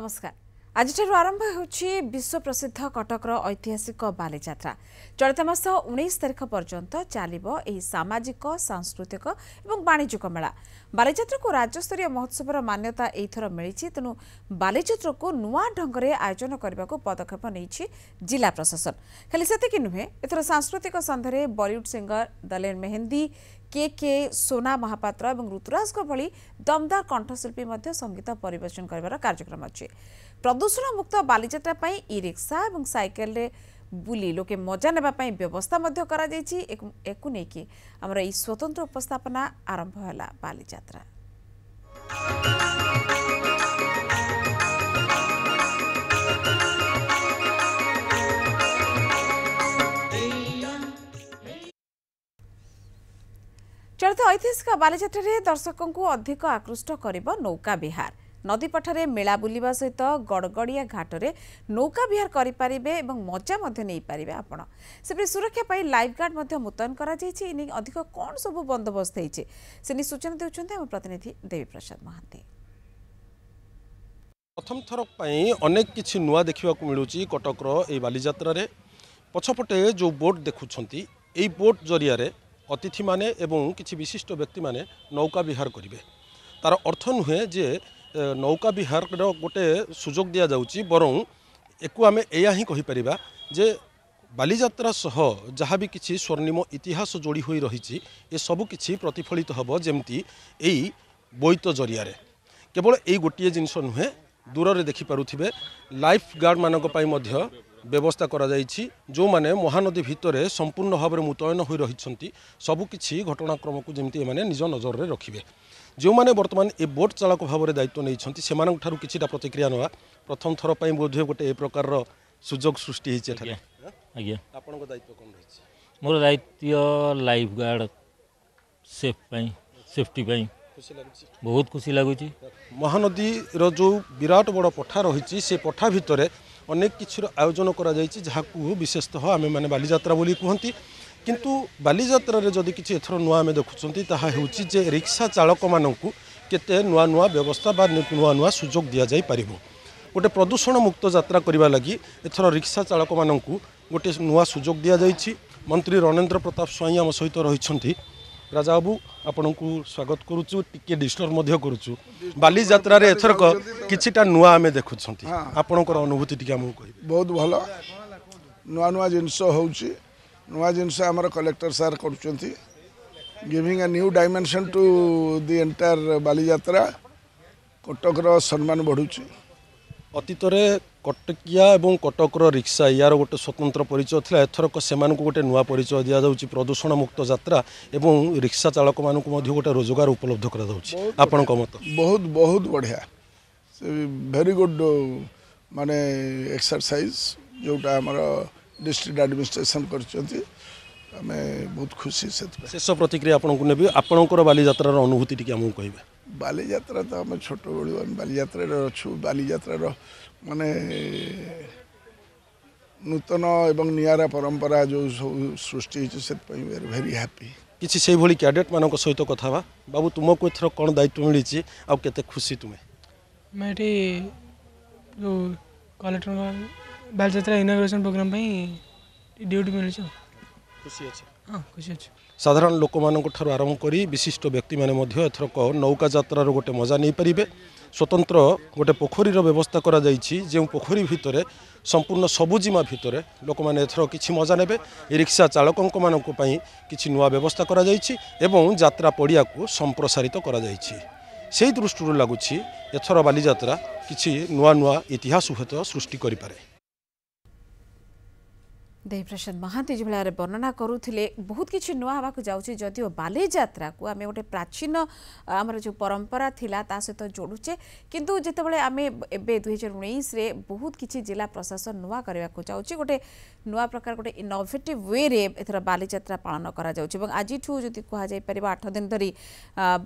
ନମସ୍କାର ଆଜିଠାରୁ ଆରମ୍ଭ ହେଉଛି ବିଶ୍ୱପ୍ରସିଦ୍ଧ କଟକର ଐତିହାସିକ ବାଲିଯାତ୍ରା ଚଳିତ ମାସ ଉଣେଇଶ ତାରିଖ ପର୍ଯ୍ୟନ୍ତ ଚାଲିବ ଏହି ସାମାଜିକ ସାଂସ୍କୃତିକ ଏବଂ ବାଣିଜ୍ୟିକ ମେଳା ବାଲିଯାତ୍ରାକୁ ରାଜ୍ୟସ୍ତରୀୟ ମହୋତ୍ସବର ମାନ୍ୟତା ଏଇଥର ମିଳିଛି ତେଣୁ ବାଲିଯାତ୍ରାକୁ ନୂଆ ଢଙ୍ଗରେ ଆୟୋଜନ କରିବାକୁ ପଦକ୍ଷେପ ନେଇଛି ଜିଲ୍ଲା ପ୍ରଶାସନ ଖାଲି ସେତିକି ନୁହେଁ ଏଥର ସାଂସ୍କୃତିକ ସନ୍ଧ୍ୟାରେ ବଲିଉଡ୍ ସିଙ୍ଗର ଦଲେନ୍ ମେହେନ୍ଦି কে কে সোনা মহাপাত্র এবং ঋতুরাজଙ୍କ ଭଳି ଦମଦାର କଣ୍ଠଶିଳ୍ପୀ ମଧ୍ୟ ସଙ୍ଗୀତ ପରିବେଷଣ କରିବାର କାର୍ଯ୍ୟକ୍ରମ ଅଛି ପ୍ରଦୂଷଣମୁକ୍ତ ବାଲିଯାତ୍ରା ପାଇଁ ଇ ରିକ୍ସା ଏବଂ ସାଇକେଲରେ ବୁଲି ଲୋକେ ମଜା ନେବା ପାଇଁ ବ୍ୟବସ୍ଥା ମଧ୍ୟ କରାଯାଇଛି ଏକୁ ନେଇକି ଆମର ଏହି ସ୍ୱତନ୍ତ୍ର ଉପସ୍ଥାପନା ଆରମ୍ଭ ହେଲା ବାଲିଯାତ୍ରା ଚଳିତ ଐତିହାସିକ ବାଲିଯାତ୍ରାରେ ଦର୍ଶକଙ୍କୁ ଅଧିକ ଆକୃଷ୍ଟ କରିବ ନୌକା ବିହାର ନଦୀପଠାରେ ମେଳା ବୁଲିବା ସହିତ ଗଡ଼ଗଡ଼ିଆ ଘାଟରେ ନୌକା ବିହାର କରିପାରିବେ ଏବଂ ମଜା ମଧ୍ୟ ନେଇପାରିବେ ଆପଣ ସେପରି ସୁରକ୍ଷା ପାଇଁ ଲାଇଫ୍ ଗାର୍ଡ଼ ମଧ୍ୟ ମୁତୟନ କରାଯାଇଛି ଏ ନେଇ ଅଧିକ କ'ଣ ସବୁ ବନ୍ଦୋବସ୍ତ ହେଇଛି ସେ ନେଇ ସୂଚନା ଦେଉଛନ୍ତି ଆମ ପ୍ରତିନିଧି ଦେବୀପ୍ରସାଦ ମହାନ୍ତି ପ୍ରଥମ ଥର ପାଇଁ ଅନେକ କିଛି ନୂଆ ଦେଖିବାକୁ ମିଳୁଛି କଟକର ଏହି ବାଲିଯାତ୍ରାରେ ପଛପଟେ ଯେଉଁ ବୋଟ୍ ଦେଖୁଛନ୍ତି ଏହି ବୋଟ୍ ଜରିଆରେ অতিথিমানে এবং কিছু বিশিষ্ট ব্যক্তিমানে নৌকা বিহার করিবে তার অর্থ নুহে যে নৌকা বিহারର ଗୋଟେ ସୁଯୋଗ ଦିଆଯାଉଛି ବରଂ ୟାକୁ ଆମେ ଏଇଆ ହିଁ କହିପାରିବା ଯେ ବାଲିଯାତ୍ରା ସହ ଯାହା ବି କିଛି ସ୍ୱର୍ଣ୍ଣିମ ଇତିହାସ ଯୋଡ଼ି ହୋଇ ରହିଛି ଏସବୁ କିଛି ପ୍ରତିଫଳିତ ହେବ ଯେମିତି ଏଇ ବୋଇତ ଜରିଆରେ କେବଳ ଏଇ ଗୋଟିଏ ଜିନିଷ ନୁହେଁ ଦୂରରେ ଦେଖିପାରୁଥିବେ ଲାଇଫ୍ ଗାର୍ଡ଼ମାନଙ୍କ ପାଇଁ ମଧ୍ୟ ব্যবস্থা କରାଯାଇଛି ଯେଉଁମାନେ ମହାନଦୀ ଭିତରେ ସମ୍ପୂର୍ଣ୍ଣ ଭାବରେ ମୁତୟନ ହୋଇ ରହିଛନ୍ତି ସବୁକିଛି ଘଟଣାକ୍ରମକୁ ଯେମିତି ଏମାନେ ନିଜ ନଜରରେ ରଖିବେ ଯେଉଁମାନେ ବର୍ତ୍ତମାନ ଏ ବୋଟ୍ ଚାଳକ ଭାବରେ ଦାୟିତ୍ୱ ନେଇଛନ୍ତି ସେମାନଙ୍କଠାରୁ କିଛିଟା ପ୍ରତିକ୍ରିୟା ନେବା ପ୍ରଥମ ଥର ପାଇଁ ବୋଧହୁଏ ଗୋଟେ ଏ ପ୍ରକାରର ସୁଯୋଗ ସୃଷ୍ଟି ହେଇଛି ଏଠାରେ ଆଜ୍ଞା ଆପଣଙ୍କ ଦାୟିତ୍ୱ କ'ଣ ରହିଛି ମୋର ଦାୟିତ୍ୱ ଲାଇଫ୍ ଗାର୍ଡ଼ ସେଫ୍ ପାଇଁ ସେଫ୍ଟି ପାଇଁ ବହୁତ ଖୁସି ଲାଗୁଛି ମହାନଦୀର ଯେଉଁ ବିରାଟ ବଡ଼ ପଠା ରହିଛି ସେ ପଠା ଭିତରେ ଅନେକ କିଛିର ଆୟୋଜନ କରାଯାଇଛି ଯାହାକୁ ବିଶେଷତଃ ଆମେମାନେ ବାଲିଯାତ୍ରା ବୋଲି କୁହନ୍ତି କିନ୍ତୁ ବାଲିଯାତ୍ରାରେ ଯଦି କିଛି ଏଥର ନୂଆ ଆମେ ଦେଖୁଛନ୍ତି ତାହା ହେଉଛି ଯେ ରିକ୍ସା ଚାଳକମାନଙ୍କୁ କେତେ ନୂଆ ନୂଆ ବ୍ୟବସ୍ଥା ବା ନୂଆ ନୂଆ ସୁଯୋଗ ଦିଆଯାଇପାରିବ ଗୋଟେ ପ୍ରଦୂଷଣ ମୁକ୍ତ ଯାତ୍ରା କରିବା ଲାଗି ଏଥର ରିକ୍ସା ଚାଳକମାନଙ୍କୁ ଗୋଟିଏ ନୂଆ ସୁଯୋଗ ଦିଆଯାଇଛି ମନ୍ତ୍ରୀ ରଣେନ୍ଦ୍ର ପ୍ରତାପ ସ୍ୱାଇଁ ଆମ ସହିତ ରହିଛନ୍ତି ରାଜାବାବୁ ଆପଣଙ୍କୁ ସ୍ୱାଗତ କରୁଛୁ ଟିକେ ଡିଷ୍ଟର୍ବ ମଧ୍ୟ କରୁଛୁ ବାଲିଯାତ୍ରାରେ ଏଥରକ କିଛିଟା ନୂଆ ଆମେ ଦେଖୁଛନ୍ତି ଆପଣଙ୍କର ଅନୁଭୂତି ଟିକେ ଆମକୁ କହିବେ ବହୁତ ଭଲ ନୂଆ ନୂଆ ଜିନିଷ ହେଉଛି ନୂଆ ଜିନିଷ ଆମର କଲେକ୍ଟର ସାର୍ କରୁଛନ୍ତି giving a new dimension to the entire Baliyatra କଟକର ସମ୍ମାନ ବଢ଼ୁଛି ଅତୀତରେ କଟକିଆ ଏବଂ କଟକର ରିକ୍ସା ଏହାର ଗୋଟେ ସ୍ୱତନ୍ତ୍ର ପରିଚୟ ଥିଲା ଏଥରକ ସେମାନଙ୍କୁ ଗୋଟେ ନୂଆ ପରିଚୟ ଦିଆଯାଉଛି ପ୍ରଦୂଷଣମୁକ୍ତ ଯାତ୍ରା ଏବଂ ରିକ୍ସା ଚାଳକମାନଙ୍କୁ ମଧ୍ୟ ଗୋଟେ ରୋଜଗାର ଉପଲବ୍ଧ କରାଯାଉଛି ଆପଣଙ୍କ ମତ ବହୁତ ବହୁତ ବଢ଼ିଆ ଭେରି ଗୁଡ଼ ମାନେ ଏକ୍ସରସାଇଜ୍ ଯେଉଁଟା ଆମର ଡିଷ୍ଟ୍ରିକ୍ଟ ଆଡ଼ମିନିଷ୍ଟ୍ରେସନ୍ କରିଛନ୍ତି ଆମେ ବହୁତ ଖୁସି ସେଥିପାଇଁ ଶେଷ ପ୍ରତିକ୍ରିୟା ଆପଣଙ୍କୁ ନେବି ଆପଣଙ୍କର ବାଲିଯାତ୍ରାର ଅନୁଭୂତି ଟିକେ ଆମକୁ କହିବେ ବାଲିଯାତ୍ରା ତ ଆମେ ଛୋଟବେଳୁ ଆମେ ବାଲିଯାତ୍ରାରେ ଅଛୁ ବାଲିଯାତ୍ରାର ମାନେ ନୂତନ ଏବଂ ନିଆରା ପରମ୍ପରା ଯେଉଁ ସବୁ ସୃଷ୍ଟି ହେଇଛି ସେଥିପାଇଁ ଭେରି ଭେରି ହ୍ୟାପି କିଛି ସେଇଭଳି କ୍ୟାଡେଟ୍ମାନଙ୍କ ସହିତ କଥା ହେବା ବାବୁ ତୁମକୁ ଏଥର କ'ଣ ଦାୟିତ୍ୱ ମିଳିଛି ଆଉ କେତେ ଖୁସି ତୁମେ ମୁଁ ଏଠି ଯେଉଁ କଲେକ୍ଟର ବାଲିଯାତ୍ରା ଇନାଗୁରେସନ୍ ପ୍ରୋଗ୍ରାମ୍ ପାଇଁ ଡ୍ୟୁଟି ମିଳିଛି ଖୁସି ଅଛି ହଁ ଖୁସି ଅଛି ସାଧାରଣ ଲୋକମାନଙ୍କଠାରୁ ଆରମ୍ଭ କରି ବିଶିଷ୍ଟ ବ୍ୟକ୍ତିମାନେ ମଧ୍ୟ ଏଥରକ ନୌକା ଯାତ୍ରାର ଗୋଟେ ମଜା ନେଇପାରିବେ ସ୍ୱତନ୍ତ୍ର ଗୋଟେ ପୋଖରୀର ବ୍ୟବସ୍ଥା କରାଯାଇଛି ଯେଉଁ ପୋଖରୀ ଭିତରେ ସମ୍ପୂର୍ଣ୍ଣ ସବୁଜିମା ଭିତରେ ଲୋକମାନେ ଏଥର କିଛି ମଜା ନେବେ ରିକ୍ସା ଚାଳକଙ୍କମାନଙ୍କ ପାଇଁ କିଛି ନୂଆ ବ୍ୟବସ୍ଥା କରାଯାଇଛି ଏବଂ ଯାତ୍ରା ପଡ଼ିଆକୁ ସମ୍ପ୍ରସାରିତ କରାଯାଇଛି সেই দৃষ্টি লাগুছি এথর বালিযাত্রা কিছু নূয় নূয় ইতিহাস হুয়েত সৃষ্টি করে পে দেবপ্রসাদ মহান্তি যেভাবে বর্ণনা করুলে বহুত কিছু নূয়া হওয়া যাচ্ছে যদিও বালিযাত্রাকে আমি গোটে প্রাচীন আমার যে পরম্পরা লা তা সহ যোড়ুছে কিন্তু যেতবে আমি এবে দুই হাজার উনিশে বহুত কিছু জেলা প্রশাসন নূয়া করা যাচ্ছে গোটে ନୂଆ ପ୍ରକାର ଗୋଟେ ଇନୋଭେଟିଭ୍ ୱେରେ ଏଥର ବାଲିଯାତ୍ରା ପାଳନ କରାଯାଉଛି ଏବଂ ଆଜିଠୁ ଯଦି କୁହାଯାଇପାରିବ ଆଠ ଦିନ ଧରି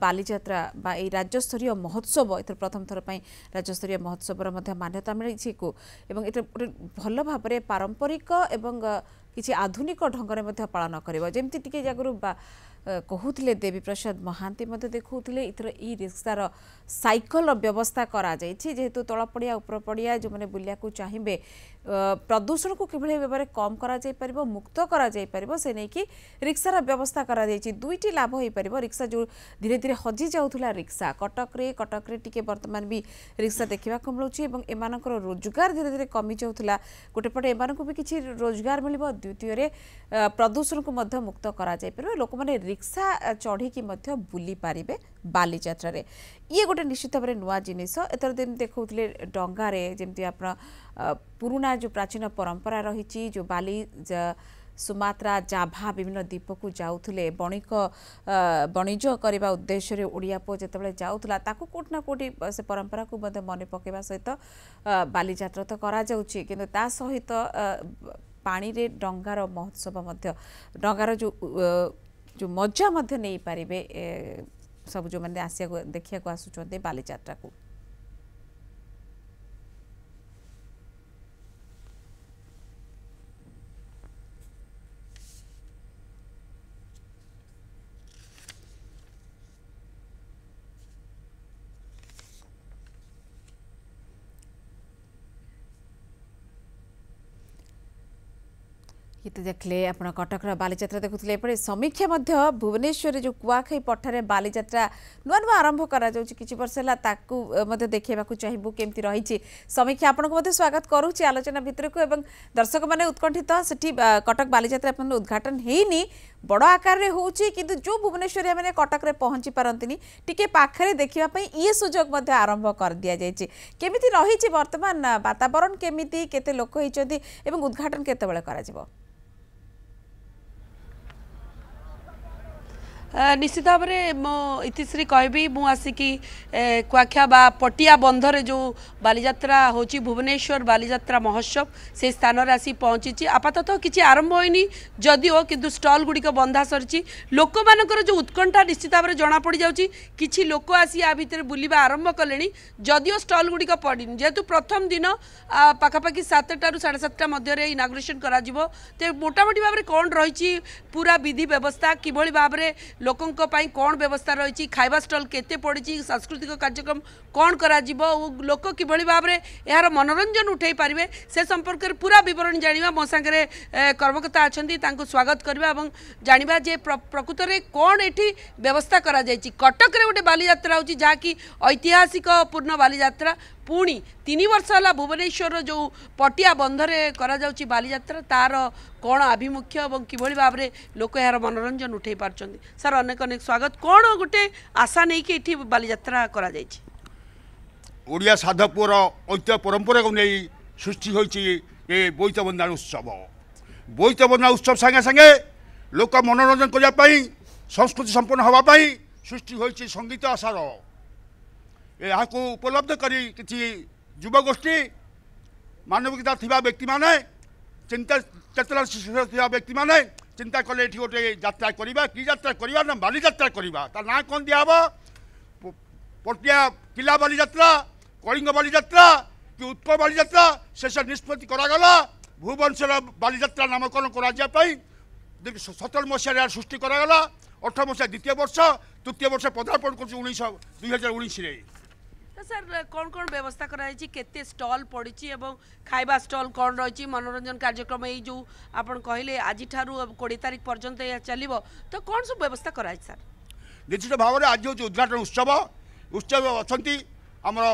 ବାଲିଯାତ୍ରା ବା ଏଇ ରାଜ୍ୟସ୍ତରୀୟ ମହୋତ୍ସବ ଏଥର ପ୍ରଥମ ଥର ପାଇଁ ରାଜ୍ୟସ୍ତରୀୟ ମହୋତ୍ସବର ମଧ୍ୟ ମାନ୍ୟତା ମିଳିଛି ଏବଂ ଏଥିରେ ଗୋଟେ ଭଲ ଭାବରେ ପାରମ୍ପରିକ ଏବଂ କିଛି ଆଧୁନିକ ଢଙ୍ଗରେ ମଧ୍ୟ ପାଳନ କରିବ ଯେମିତି ଟିକେ ଜାଗାରୁ କହୁଥିଲେ ଦେବୀପ୍ରସାଦ ମହାନ୍ତି ମଧ୍ୟ ଦେଖାଉଥିଲେ ଏଥର ଇ ରିକ୍ସାର ସାଇକେଲର ବ୍ୟବସ୍ଥା କରାଯାଇଛି ଯେହେତୁ ତଳପଡ଼ିଆ ଉପର ପଡ଼ିଆ ଯେଉଁମାନେ ବୁଲିବାକୁ ଚାହିଁବେ ପ୍ରଦୂଷଣକୁ କିଭଳି ଭାବରେ କମ୍ କରାଯାଇପାରିବ ମୁକ୍ତ କରାଯାଇପାରିବ ସେ ନେଇକି ରିକ୍ସାର ବ୍ୟବସ୍ଥା କରାଯାଇଛି ଦୁଇଟି ଲାଭ ହୋଇପାରିବ ରିକ୍ସା ଯେଉଁ ଧୀରେ ଧୀରେ ହଜି ଯାଉଥିଲା ରିକ୍ସା କଟକରେ କଟକରେ ଟିକେ ବର୍ତ୍ତମାନ ବି ରିକ୍ସା ଦେଖିବାକୁ ମିଳୁଛି ଏବଂ ଏମାନଙ୍କର ରୋଜଗାର ଧୀରେ ଧୀରେ କମିଯାଉଥିଲା ଗୋଟେ ପଟେ ଏମାନଙ୍କୁ ବି କିଛି ରୋଜଗାର ମିଳିବ ଦ୍ୱିତୀୟରେ ପ୍ରଦୂଷଣକୁ ମଧ୍ୟ ମୁକ୍ତ କରାଯାଇପାରିବ ଲୋକମାନେ ରିକ୍ସା ଚଢ଼ିକି ମଧ୍ୟ ବୁଲି ପାରିବେ ବାଲିଯାତ୍ରାରେ ଇଏ ଗୋଟେ ନିଶ୍ଚିତ ଭାବରେ ନୂଆ ଜିନିଷ ଏଥର ଯେମିତି ଦେଖାଉଥିଲେ ଡଙ୍ଗାରେ ଯେମିତି ଆପଣ ପୁରୁଣା ଯେଉଁ ପ୍ରାଚୀନ ପରମ୍ପରା ରହିଛି ଯେଉଁ ବାଲି ସୁମାତ୍ରା ଜାଭା ବିଭିନ୍ନ ଦ୍ୱୀପକୁ ଯାଉଥିଲେ ବଣିକ ବଣିଜ କରିବା ଉଦ୍ଦେଶ୍ୟରେ ଓଡ଼ିଆ ପୁଅ ଯେତେବେଳେ ଯାଉଥିଲା ତାକୁ କେଉଁଠି ନା କେଉଁଠି ସେ ପରମ୍ପରାକୁ ମଧ୍ୟ ମନେ ପକାଇବା ସହିତ ବାଲିଯାତ୍ରା ତ କରାଯାଉଛି କିନ୍ତୁ ତା ସହିତ ପାଣିରେ ଡଙ୍ଗାର ମହୋତ୍ସବ ମଧ୍ୟ ଡଙ୍ଗାର ଯେଉଁ ଯେଉଁ ମଜା ମଧ୍ୟ ନେଇପାରିବେ ସବୁ ଯେଉଁମାନେ ଆସିବାକୁ ଦେଖିବାକୁ ଆସୁଛନ୍ତି ବାଲିଯାତ୍ରାକୁ গীত দেখলে আপনার কটকর বালিযাত্রা দেখুলে এপটে সমীক্ষা মধ্য ভুবনেশ্বরের যে কুয়াখাই পঠার বালিযাত্রা নূয় নূয় আরম্ভ করা যাচ্ছে কিছু বর্ষ হল তাকে মধ্যে দেখাইবাকু চাইবু কেমতি রয়েছে সমীক্ষা আপনাকে মধ্যে স্বাগত করুছি আলোচনা ভিতরকু এবং দর্শক মানে উৎকণ্ঠিত সেটি কটক বালিযাত্রা আপনার উদ্ঘাটন হয়নি বড় আকারে হচ্ছে কিন্তু যে ভুবনেশ্বরী মানে কটকরে পৌঁছি পারতিনি টিকে পাখে দেখা ইয়ে সুযোগ মধ্যে আরম্ভ করে দিয়া যাই কেমিতি রয়েছে বর্তমান বাতাবরণ কেমিতি কেতে লোক হয়েছেন এবং উদ্ঘাটন কেতবে করা ନିଶ୍ଚିତ ଭାବରେ ମୁଁ ଇତିଶ୍ରୀ କହିବି ମୁଁ ଆସିକି କୁଆଖିଆ ବା ପଟିଆ ବନ୍ଧରେ ଯେଉଁ ବାଲିଯାତ୍ରା ହେଉଛି ଭୁବନେଶ୍ୱର ବାଲିଯାତ୍ରା ମହୋତ୍ସବ ସେ ସ୍ଥାନରେ ଆସି ପହଞ୍ଚିଛି ଆପାତତଃ କିଛି ଆରମ୍ଭ ହୋଇନି ଯଦିଓ କିନ୍ତୁ ଷ୍ଟଲ୍ ଗୁଡ଼ିକ ବନ୍ଧା ସରିଛି ଲୋକମାନଙ୍କର ଯେଉଁ ଉତ୍କଣ୍ଠା ନିଶ୍ଚିତ ଭାବରେ ଜଣାପଡ଼ିଯାଉଛି କିଛି ଲୋକ ଆସି ଆ ଭିତରେ ବୁଲିବା ଆରମ୍ଭ କଲେଣି ଯଦିଓ ଷ୍ଟଲ୍ ଗୁଡ଼ିକ ପଡ଼ିନି ଯେହେତୁ ପ୍ରଥମ ଦିନ ପାଖାପାଖି ସାତଟାରୁ ସାଢ଼େ ସାତଟା ମଧ୍ୟରେ ଇନାଗୁରେସନ୍ କରାଯିବ ତେବେ ମୋଟାମୋଟି ଭାବରେ କ'ଣ ରହିଛି ପୁରା ବିଧି ବ୍ୟବସ୍ଥା କିଭଳି ଭାବରେ ଲୋକଙ୍କ ପାଇଁ କ'ଣ ବ୍ୟବସ୍ଥା ରହିଛି ଖାଇବା ଷ୍ଟଲ୍ କେତେ ପଡ଼ିଛି ସାଂସ୍କୃତିକ କାର୍ଯ୍ୟକ୍ରମ କ'ଣ କରାଯିବ ଓ ଲୋକ କିଭଳି ଭାବରେ ଏହାର ମନୋରଞ୍ଜନ ଉଠାଇ ପାରିବେ ସେ ସମ୍ପର୍କରେ ପୁରା ବିବରଣୀ ଜାଣିବା ମୋ ସାଙ୍ଗରେ କର୍ମକର୍ତ୍ତା ଅଛନ୍ତି ତାଙ୍କୁ ସ୍ୱାଗତ କରିବା ଏବଂ ଜାଣିବା ଯେ ପ୍ରକୃତରେ କ'ଣ ଏଠି ବ୍ୟବସ୍ଥା କରାଯାଇଛି କଟକରେ ଗୋଟେ ବାଲିଯାତ୍ରା ହେଉଛି ଯାହାକି ଐତିହାସିକ ପୂର୍ଣ୍ଣ ବାଲିଯାତ୍ରା ପୁଣି ତିନି ବର୍ଷ ହେଲା ଭୁବନେଶ୍ୱରର ଯେଉଁ ପଟିଆ ବନ୍ଧରେ କରାଯାଉଛି ବାଲିଯାତ୍ରା ତା'ର କ'ଣ ଆଭିମୁଖ୍ୟ ଏବଂ କିଭଳି ଭାବରେ ଲୋକ ଏହାର ମନୋରଞ୍ଜନ ଉଠାଇ ପାରୁଛନ୍ତି ସାର୍ ଅନେକ ଅନେକ ସ୍ୱାଗତ କ'ଣ ଗୋଟେ ଆଶା ନେଇକି ଏଠି ବାଲିଯାତ୍ରା କରାଯାଇଛି ଓଡ଼ିଆ ସାଧପୁଅର ଐତିହ୍ୟ ପରମ୍ପରାକୁ ନେଇ ସୃଷ୍ଟି ହୋଇଛି ଏ ବୋଇତ ବନ୍ଦାଣ ଉତ୍ସବ ବୋଇତ ବନ୍ଦାଣ ଉତ୍ସବ ସାଙ୍ଗେ ସାଙ୍ଗେ ଲୋକ ମନୋରଞ୍ଜନ କରିବା ପାଇଁ ସଂସ୍କୃତି ସମ୍ପନ୍ନ ହେବା ପାଇଁ ସୃଷ୍ଟି ହୋଇଛି ସଙ୍ଗୀତ ଆଶାର ଏହାକୁ ଉପଲବ୍ଧ କରି କିଛି ଯୁବଗୋଷ୍ଠୀ ମାନବିକତା ଥିବା ବ୍ୟକ୍ତିମାନେ চিন্তা চেতনার ଥିବା ବ୍ୟକ୍ତିମାନେ চিন্তা କଲେ ଏଠି ଗୋଟେ ଯାତ୍ରା କରିବା କି ଯାତ୍ରା କରିବା ନା ବାଲିଯାତ୍ରା କରିବା ତା ନାଁ କ'ଣ ଦିଆହେବ ପଟିଆ କିଲ୍ଲା ବାଲିଯାତ୍ରା କଳିଙ୍ଗ ବାଲିଯାତ୍ରା କି ଉତ୍କଳ ବାଲିଯାତ୍ରା ଶେଷ ନିଷ୍ପତ୍ତି କରାଗଲା ଭୁବନେଶ୍ୱର ବାଲିଯାତ୍ରା ନାମକରଣ କରାଯିବା ପାଇଁ ସତର ମସିହାରେ ଏହାର ସୃଷ୍ଟି କରାଗଲା ଅଠର ମସିହା ଦ୍ୱିତୀୟ ବର୍ଷ ତୃତୀୟ ବର୍ଷ ପଦାର୍ପଣ କରୁଛି ଉଣେଇଶହ ଦୁଇ ହଜାର ଉଣେଇଶରେ স্যার কোণ কোণ ব্যবস্থা করা হয়েছে কেতে স্টল পড়িছি এবং খাইবা স্টল কোণ রয়েছে মনোরঞ্জন কার্যক্রম এই যে আপনার কহিলেন আজিঠার কোড়ি তারিখ পর্যন্ত এ চলিব তো কোণ সব ব্যবস্থা করা হয়েছে স্যার নিশ্চিত ভাবে আজ হচ্ছে উদ্ঘাটন উৎসব উৎসব অনেক আমার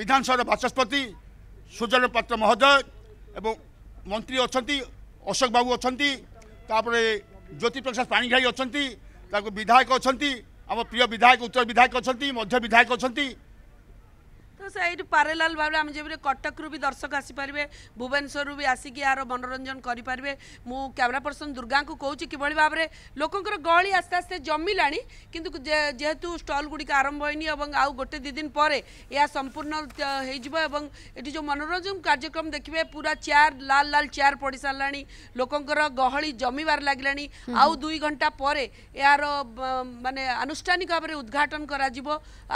বিধানসভার বাচস্পতি সুজন পাত্র মহোদয় এবং মন্ত্রী অনেক অশোক বাবু অনেক তাপরে জ্যোতিপ্রসাদ পাণিগ্রাহী অনেক তাকে বিধায়ক অনেক আমার প্রিয় বিধায়ক উত্তর বিধায়ক অনেক মধ্য বিধায়ক অনেক ସେଇଠି ପାରେଲାଲ ଭାବରେ ଆମେ ଯେପରି କଟକରୁ ବି ଦର୍ଶକ ଆସିପାରିବେ ଭୁବନେଶ୍ୱରରୁ ବି ଆସିକି ଏହାର ମନୋରଞ୍ଜନ କରିପାରିବେ ମୁଁ କ୍ୟାମେରା ପର୍ସନ ଦୁର୍ଗାଙ୍କୁ କହୁଛି କିଭଳି ଭାବରେ ଲୋକଙ୍କର ଗହଳି ଆସ୍ତେ ଆସ୍ତେ ଜମିଲାଣି କିନ୍ତୁ ଯେହେତୁ ଷ୍ଟଲ୍ ଗୁଡ଼ିକ ଆରମ୍ଭ ହୋଇନି ଏବଂ ଆଉ ଗୋଟେ ଦୁଇ ଦିନ ପରେ ଏହା ସମ୍ପୂର୍ଣ୍ଣ ହୋଇଯିବ ଏବଂ ଏଠି ଯେଉଁ ମନୋରଞ୍ଜନ କାର୍ଯ୍ୟକ୍ରମ ଦେଖିବେ ପୁରା ଚେୟାର ଲାଲ ଲାଲ ଚେୟାର ପଡ଼ି ସାରିଲାଣି ଲୋକଙ୍କର ଗହଳି ଜମିବାର ଲାଗିଲାଣି ଆଉ ଦୁଇ ଘଣ୍ଟା ପରେ ଏହାର ମାନେ ଆନୁଷ୍ଠାନିକ ଭାବରେ ଉଦ୍ଘାଟନ କରାଯିବ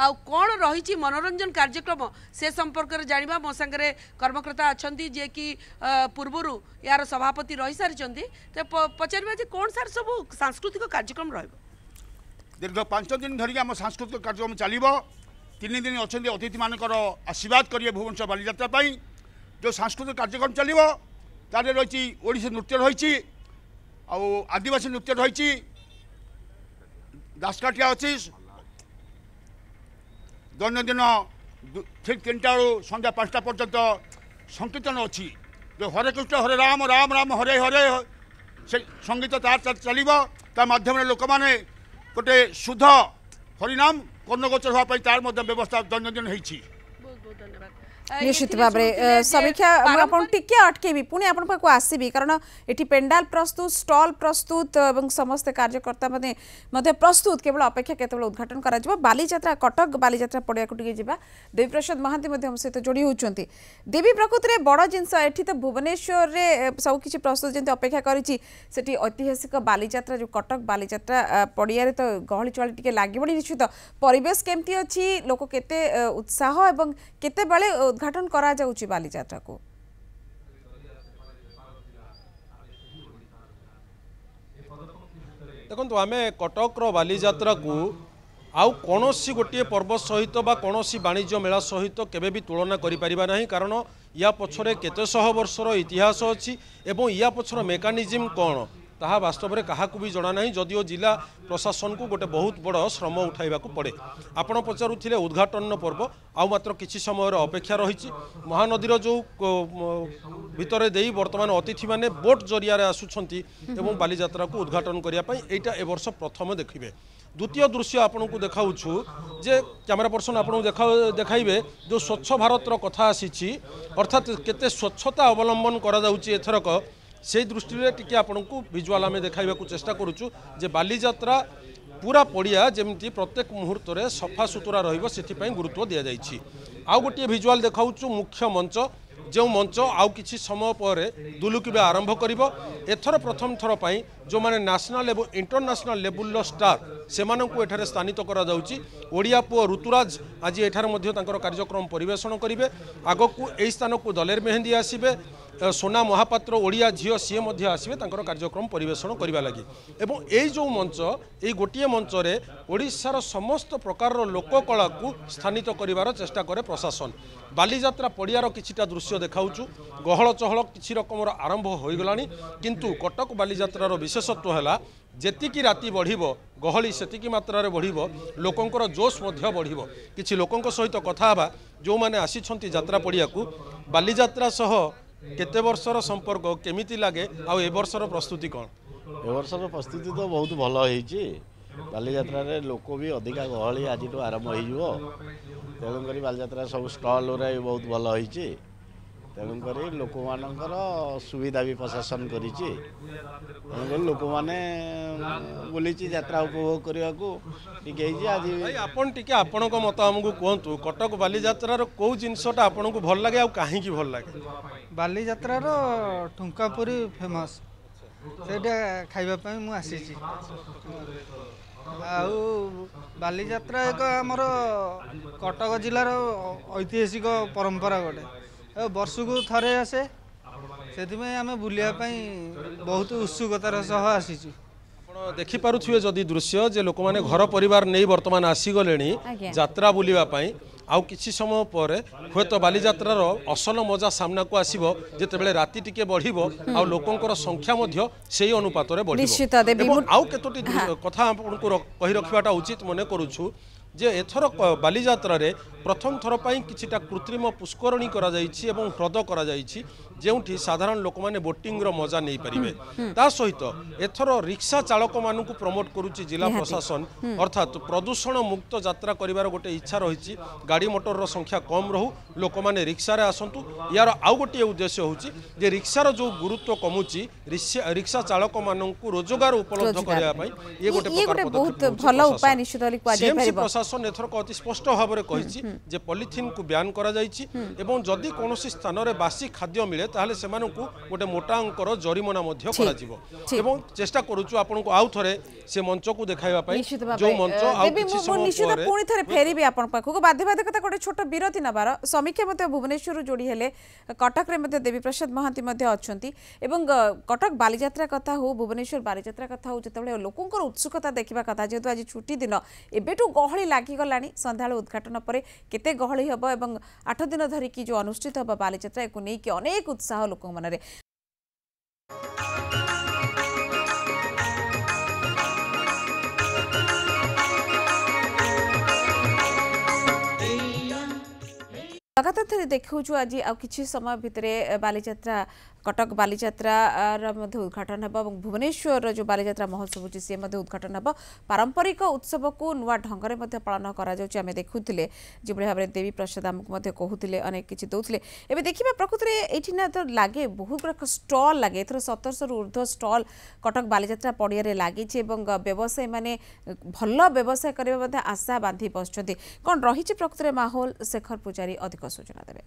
ଆଉ କ'ଣ ରହିଛି ମନୋରଞ୍ଜନ କାର୍ଯ୍ୟକ୍ରମ ହେବ ସେ ସମ୍ପର୍କରେ ଜାଣିବା ମୋ ସାଙ୍ଗରେ କର୍ମକର୍ତ୍ତା ଅଛନ୍ତି ଯିଏକି ପୂର୍ବରୁ ଏହାର ସଭାପତି ରହିସାରିଛନ୍ତି ତ ପଚାରିବା ଯେ କ'ଣ ସାର୍ ସବୁ ସାଂସ୍କୃତିକ କାର୍ଯ୍ୟକ୍ରମ ରହିବ ଦୀର୍ଘ ପାଞ୍ଚ ଦିନ ଧରିକି ଆମ ସାଂସ୍କୃତିକ କାର୍ଯ୍ୟକ୍ରମ ଚାଲିବ ତିନି ଦିନ ଅଛନ୍ତି ଅତିଥିମାନଙ୍କର ଆଶୀର୍ବାଦ କରିବେ ଭୁବନେଶ୍ୱର ବାଲିଯାତ୍ରା ପାଇଁ ଯେଉଁ ସାଂସ୍କୃତିକ କାର୍ଯ୍ୟକ୍ରମ ଚାଲିବ ତାରେ ରହିଛି ଓଡ଼ିଶୀ ନୃତ୍ୟ ରହିଛି ଆଉ ଆଦିବାସୀ ନୃତ୍ୟ ରହିଛି ଦାସକାଠିଆ ଅଛି ଦୈନନ୍ଦିନ ঠিক তিনটা বেড়ু সন্ধ্যা পাঁচটা পর্যন্ত সংকীর্তন অছি যে হরে কৃষ্ণ হরে রাম রাম রাম হরে হরে সে সঙ্গীত তার চালিব তার মাধ্যমে লোকমানে গোটে শুদ্ধ হরিনাম কর্ণগোচর হওয়া তার মধ্যে ব্যবস্থা দৈনন্দিন হয়েছি ধন্যবাদ निश्चित भाव में समीक्षा टी अटकेबी पुणी आप पाक कारण ये पेंडाल प्रस्तुत स्टल प्रस्तुत और समस्त कार्यकर्ता मैंने प्रस्तुत केवल अपेक्षा केत उद्घाटन करा कटक बालीजात्रा पड़िया जा देवीप्रसाद महांती सहित जोड़ी होती देवी प्रकृति में बड़ जिन तो भुवनेश्वर में सबकि प्रस्तुत जमी अपेक्षा करटी बालीजात्रा जो कटक बालीजात्रा पड़िया तो गहली चहली टी लगे निश्चित परेश के लोक के उत्साह और ଉଦ୍ଘାଟନ କରାଯାଉଛି ବାଲିଯାତ୍ରାକୁ ଦେଖନ୍ତୁ ଆମେ କଟକର ବାଲିଯାତ୍ରାକୁ ଆଉ କୌଣସି ଗୋଟିଏ ପର୍ବ ସହିତ ବା କୌଣସି ବାଣିଜ୍ୟ ମେଳା ସହିତ କେବେ ବି ତୁଳନା କରିପାରିବା ନାହିଁ କାରଣ ୟା ପଛରେ କେତେ ଶହ ବର୍ଷର ଇତିହାସ ଅଛି ଏବଂ ୟା ପଛର ମେକାନିଜିମ୍ କ'ଣ ତାହା ବାସ୍ତବରେ କାହାକୁ ବି ଜଣାନାହିଁ ଯଦିଓ ଜିଲ୍ଲା ପ୍ରଶାସନକୁ ଗୋଟେ ବହୁତ ବଡ଼ ଶ୍ରମ ଉଠାଇବାକୁ ପଡ଼େ ଆପଣ ପଚାରୁଥିଲେ ଉଦ୍ଘାଟନ ପର୍ବ ଆଉ ମାତ୍ର କିଛି ସମୟର ଅପେକ୍ଷା ରହିଛି ମହାନଦୀର ଯେଉଁ ଭିତରେ ଦେଇ ବର୍ତ୍ତମାନ ଅତିଥିମାନେ ବୋଟ୍ ଜରିଆରେ ଆସୁଛନ୍ତି ଏବଂ ବାଲିଯାତ୍ରାକୁ ଉଦ୍ଘାଟନ କରିବା ପାଇଁ ଏଇଟା ଏ ବର୍ଷ ପ୍ରଥମ ଦେଖିବେ দ্বিতীয় দৃশ্য আপনার দেখাউছু যে ক্যামেরা পর্সন আপনার দেখা দেখাইবে যে স্বচ্ছ ভারতর কথা আসিছি অর্থাৎ কেতে স্বচ্ছতা অবলম্বন করা যাচ্ছে এথরক সেই দৃষ্টিরে টিকি আপনার ভিজুয়াল আমি দেখাইবাকু চেষ্টা করুছু যে বালিযাত্রা পুরা পড়িয়া যেমিতি প্রত্যেক মুহূর্তরে সফা সুতরা রহব সেপাই গুরুত্ব দিয়া যাই আউ গোটিয়ে ভিজুয়াল দেখাউছু মুখ্য মঞ্চ যে মঞ্চ আউ কিছু সময় পরে দুলুকিবা আরম্ভ করব এথর প্রথম থর পাই যে ন্যাশনাল এবং ইন্টরন্যাশনাল লেভেলর স্টার সেমানকু এঠারে স্থানিত করা যাচ্ছে ওড়িয়া পুয় ঋতুরাজ আজ এঠারে মধ্য তাঁর কার্যক্রম পরিবেশন করবে আগকু এই স্থানকু দলের মেহেন্দি আসবে ସୋନା ମହାପାତ୍ର ଓଡ଼ିଆ ଝିଅ ସିଏ ମଧ୍ୟ ଆସିବେ ତାଙ୍କର କାର୍ଯ୍ୟକ୍ରମ ପରିବେଷଣ କରିବା ଲାଗି ଏବଂ ଏଇ ଯେଉଁ ମଞ୍ଚ ଏଇ ଗୋଟିଏ ମଞ୍ଚରେ ଓଡ଼ିଶାର ସମସ୍ତ ପ୍ରକାରର ଲୋକକଳାକୁ ସ୍ଥାନିତ କରିବାର ଚେଷ୍ଟା କରେ ପ୍ରଶାସନ ବାଲିଯାତ୍ରା ପଡ଼ିଆର କିଛିଟା ଦୃଶ୍ୟ ଦେଖାଉଛୁ ଗହଳ ଚହଳ କିଛି ରକମର ଆରମ୍ଭ ହୋଇଗଲାଣି କିନ୍ତୁ କଟକ ବାଲିଯାତ୍ରାର ବିଶେଷତ୍ୱ ହେଲା ଯେତିକି ରାତି ବଢ଼ିବ ଗହଳି ସେତିକି ମାତ୍ରାରେ ବଢ଼ିବ ଲୋକଙ୍କର ଜୋସ୍ ମଧ୍ୟ ବଢ଼ିବ କିଛି ଲୋକଙ୍କ ସହିତ କଥା ହେବା ଯେଉଁମାନେ ଆସିଛନ୍ତି ଯାତ୍ରା ପଡ଼ିଆକୁ ବାଲିଯାତ୍ରା ସହ କେତେ ବର୍ଷର ସମ୍ପର୍କ କେମିତି ଲାଗେ ଆଉ ଏ ବର୍ଷର ପ୍ରସ୍ତୁତି କ'ଣ ଏ ବର୍ଷର ପ୍ରସ୍ତୁତି ତ ବହୁତ ଭଲ ହେଇଛି ବାଲିଯାତ୍ରାରେ ଲୋକ ବି ଅଧିକା ଗହଳି ଆଜିଠୁ ଆରମ୍ଭ ହେଇଯିବ ତେଣୁକରି ବାଲିଯାତ୍ରା ସବୁ ବି ବହୁତ ଭଲ ହେଇଛି ତେଣୁକରି ଲୋକମାନଙ୍କର ସୁବିଧା ବି ପ୍ରଶାସନ କରିଛି ତେଣୁକରି ଲୋକମାନେ ବୁଲିଛି ଯାତ୍ରା ଉପଭୋଗ କରିବାକୁ ଟିକେ ହେଇଛି ଆଜି ଆପଣ ଟିକେ ଆପଣଙ୍କ ମତ ଆମକୁ କୁହନ୍ତୁ କଟକ ବାଲିଯାତ୍ରାର କେଉଁ ଜିନିଷଟା ଆପଣଙ୍କୁ ଭଲ ଲାଗେ ଆଉ କାହିଁକି ଭଲ ଲାଗେ ବାଲିଯାତ୍ରାର ଠୁଙ୍କା ପୁରୀ ଫେମସ୍ ସେଇଟା ଖାଇବା ପାଇଁ ମୁଁ ଆସିଛି ଆଉ ବାଲିଯାତ୍ରା ଏକ ଆମର କଟକ ଜିଲ୍ଲାର ଐତିହାସିକ ପରମ୍ପରା ଗୋଟେ ବର୍ଷକୁ ଥରେ ଆସେ ସେଥିପାଇଁ ଆମେ ବୁଲିବା ପାଇଁ ବହୁତ ଉତ୍ସୁକତାର ସହ ଆସିଛୁ ଆପଣ ଦେଖିପାରୁଥିବେ ଯଦି ଦୃଶ୍ୟ ଯେ ଲୋକମାନେ ଘର ପରିବାର ନେଇ ବର୍ତ୍ତମାନ ଆସିଗଲେଣି ଯାତ୍ରା ବୁଲିବା ପାଇଁ ଆଉ କିଛି ସମୟ ପରେ ହୁଏତ ବାଲିଯାତ୍ରାର ଅସଲ ମଜା ସାମ୍ନାକୁ ଆସିବ ଯେତେବେଳେ ରାତି ଟିକେ ବଢ଼ିବ ଆଉ ଲୋକଙ୍କର ସଂଖ୍ୟା ମଧ୍ୟ ସେଇ ଅନୁପାତରେ ବଢ଼ିବ ଏବଂ ଆଉ କେତୋଟି କଥା ଆପଣଙ୍କୁ କହି ରଖିବାଟା ଉଚିତ ମନେ କରୁଛୁ ଯେ ଏଥର ବାଲିଯାତ୍ରାରେ প্রথম থর পাই কিছুটা কৃত্রিম পুষ্করণী করা যাইছি এবং হ্রদ করা যাইছি যেউঠি সাধারণ লোকমানে বোটিংর মজা নেই পারিবে তা সহিত এথর রিক্সা চালক মানুষ প্রমোট করুচি জেলা প্রশাসন অর্থাৎ প্রদূষণ মুক্ত যাত্রা করিবার গোটে ইচ্ছা রয়েছে গাড়ি মটরর সংখ্যা কম রহু লোকমানে রিক্সারে আসন্তু ইয়ার আউ গোটিয়ে উদ্দেশ্য হচ্ছে যে রিক্সার যে গুরুত্ব কমুচি রিক্সা চালক মানুষ রোজগার উপলব্ধ করা ইয়ে গোটে প্রকার পদক্ষেপ প্রশাসন এথরক অতি স্পষ্ট ভাবে কহিছি যে পলিথিন কু ব্যান করা যাইছি এবং যদি কোণী স্থানরে বাসি খাদ্য মিলে তাহলে সে গোটে মোটা অঙ্কর জরিমানা মধ্য করা যাব এবং চেষ্টা করুছু আপনার আউ থরে সে মঞ্চকু দেখাইবা পাই যে মঞ্চ আউ কিছু সময় পরে নিশ্চিত পুনি থরে ফেরিবি আপন পাখু কো বাধ্য বাধ্যবাধকতা গোটে ছোট বিরতি নাবার সমীক্ষা মতে ভুবনেশ্বর যোড়ি হেলে কটক কটকরে মধ্যে প্রসাদ মহান্তি মধ্যে অছন্তি এবং কটক বালিযাত্রা কথা হো ভুবনেশ্বর বালিযাত্রা কথা হো যেতবেলে লোকঙ্কর উৎসুকতা দেখিবা কথা যেহেতু আজ ছুটি দিন এবেটু গহলি লাগি গলানি সন্ধ্যাল উদ্ঘাটন পরে কেতে গহলি হব এবং আঠ দিন ধরিকি যে অনুষ্ঠিত হব বালিযাত্রা একু নেই অনেক উৎসাহ লোক মনরে ଲଗାତାର ଥରେ ଦେଖାଉଛୁ ଆଜି ଆଉ କିଛି ସମୟ ଭିତରେ ବାଲିଯାତ୍ରା কটক বালিযাত্রার মধ্যে উদ্ঘাটন হব এবং ভুবনেশ্বর যে বালিযাত্রা মহোৎসব হচ্ছে সি মধ্যে উদ্ঘাটন হব পারম্পরিক উৎসবকু নূয়া ঢঙ্গরে মধ্যে পালন করা যাচ্ছে আমি দেখুলে যেভাবে ভাবে দেবী প্রসাদ আমাকে মধ্যে কুলে অনেক কিছু দৌলে এবে দেখিবা প্রকৃতরে এইটি না তো লাগে বহু গুড়াক স্টল লাগে এথর সতরশর ঊর্ধ্ব স্টল কটক বালিযাত্রা পড়িয়ারে লাগিছে এবং ব্যবসায়ী মানে ভাল ব্যবসায় করা মধ্যে আশা বাঁধি বসছেন কোণ রয়েছে প্রকৃতরে মাহোল শেখর পূজারী অধিক সূচনা দেবে